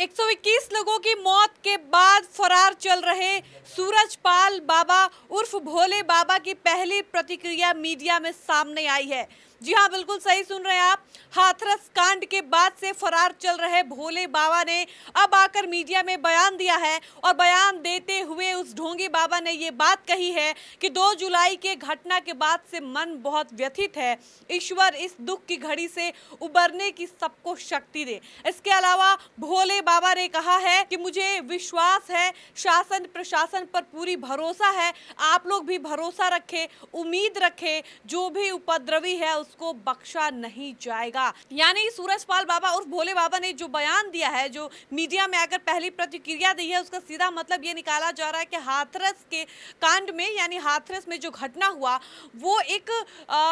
121 लोगों की मौत के बाद फरार चल रहे सूरजपाल बाबा उर्फ भोले बाबा की पहली प्रतिक्रिया मीडिया में सामने आई है जी हाँ बिल्कुल सही सुन रहे हैं आप हाथरस कांड के बाद से फरार चल रहे भोले बाबा ने अब आकर मीडिया में बयान दिया है और बयान देते साहबा ने ये बात कही है कि 2 जुलाई के घटना के बाद से मन बहुत व्यथित है ईश्वर इस दुख की घड़ी से उबरने की सबको शक्ति दे इसके अलावा भोले बाबा ने कहा है कि मुझे विश्वास है शासन प्रशासन पर पूरी भरोसा है आप लोग भी भरोसा रखें उम्मीद रखें जो भी उपद्रवी है उसको बख्शा नहीं जाएगा यानी सूरजपाल बाबा और भोले बाबा ने जो बयान दिया है जो मीडिया में आकर पहली प्रतिक्रिया दी है उसका सीधा मतलब ये निकाला जा रहा है कि हाथरस हाथरस के कांड में यानी हाथरस में जो घटना हुआ वो एक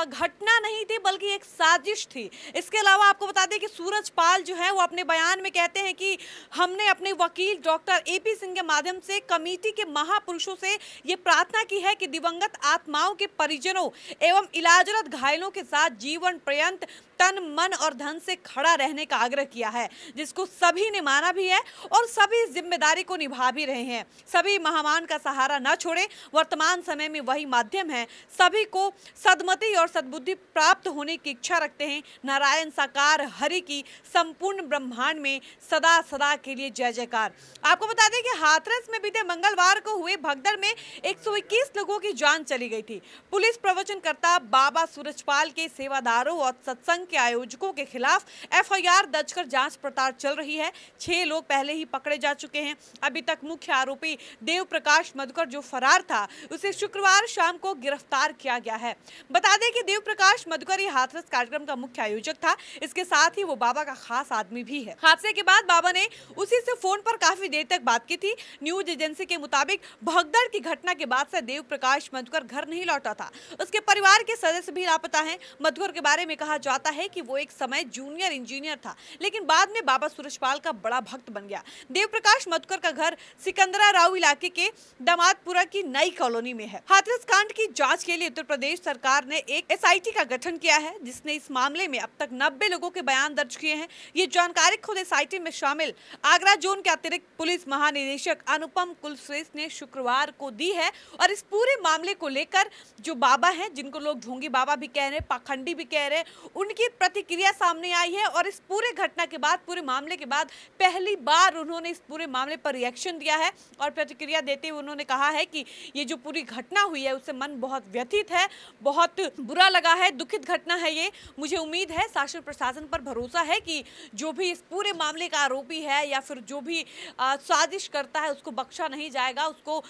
घटना नहीं थी बल्कि एक साजिश थी इसके अलावा आपको बता दें कि सूरज पाल जो है वो अपने बयान में कहते हैं कि हमने अपने वकील डॉक्टर ए पी सिंह के माध्यम से कमेटी के महापुरुषों से ये प्रार्थना की है कि दिवंगत आत्माओं के परिजनों एवं इलाजरत घायलों के साथ जीवन पर्यंत तन मन और धन से खड़ा रहने का आग्रह किया है जिसको सभी ने माना भी है और सभी जिम्मेदारी को निभा भी रहे हैं सभी महामान का सहारा न छोड़े वर्तमान समय में वही माध्यम है सभी को सदमति और सद्बुद्धि प्राप्त होने की इच्छा रखते हैं नारायण साकार हरि की संपूर्ण ब्रह्मांड में सदा सदा के लिए जय जयकार आपको बता दें कि हाथरस में बीते मंगलवार को हुए भगदड़ में एक लोगों की जान चली गई थी पुलिस प्रवचनकर्ता बाबा सूरजपाल के सेवादारों और सत्संग के आयोजकों के खिलाफ एफआईआर दर्ज कर जांच पड़ताल चल रही है छह लोग पहले ही पकड़े जा चुके हैं अभी तक मुख्य आरोपी देव प्रकाश मधुकर जो फरार था उसे शुक्रवार शाम को गिरफ्तार किया गया है बता दें कि देव प्रकाश मधुकर ये हाथरस कार्यक्रम का मुख्य आयोजक था इसके साथ ही वो बाबा का खास आदमी भी है हादसे के बाद बाबा ने उसी से फोन पर काफी देर तक बात की थी न्यूज एजेंसी के मुताबिक भगदड़ की घटना के बाद से देव प्रकाश मधुकर घर नहीं लौटा था उसके परिवार के सदस्य भी लापता है मधुकर के बारे में कहा जाता है है कि वो एक समय जूनियर इंजीनियर था लेकिन बाद में बाबा सूरजपाल का बड़ा भक्त बन गया देव प्रकाश मधुकर का घर सिकंदरा राव इलाके के दमादपुरा की नई कॉलोनी में है हाथरस कांड की जाँच के लिए उत्तर प्रदेश सरकार ने एक एस का गठन किया है जिसने इस मामले में अब तक नब्बे लोगों के बयान दर्ज किए हैं ये जानकारी खुद एस में शामिल आगरा जोन के अतिरिक्त पुलिस महानिदेशक अनुपम कुलश्रेष्ठ ने शुक्रवार को दी है और इस पूरे मामले को लेकर जो बाबा हैं जिनको लोग ढोंगी बाबा भी कह रहे हैं पाखंडी भी कह रहे हैं उनकी की प्रतिक्रिया सामने आई है और इस पूरे घटना के बाद पूरे मामले के बाद पहली बार उन्होंने इस पूरे मामले पर रिएक्शन दिया है और प्रतिक्रिया देते हुए उन्होंने कहा है कि ये जो पूरी घटना हुई है उससे मन बहुत व्यथित है बहुत बुरा लगा है दुखित घटना है ये मुझे उम्मीद है शासन प्रशासन पर भरोसा है कि जो भी इस पूरे मामले का आरोपी है या फिर जो भी साजिश करता है उसको बख्शा नहीं जाएगा उसको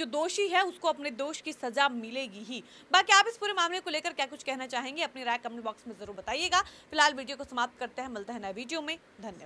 जो दोषी है उसको अपने दोष की सजा मिलेगी ही बाकी आप इस पूरे मामले को लेकर क्या कुछ कहना चाहेंगे अपनी राय कमेंट बॉक्स में जरूर जरूर बताइएगा फिलहाल वीडियो को समाप्त करते हैं मिलते हैं नए वीडियो में धन्यवाद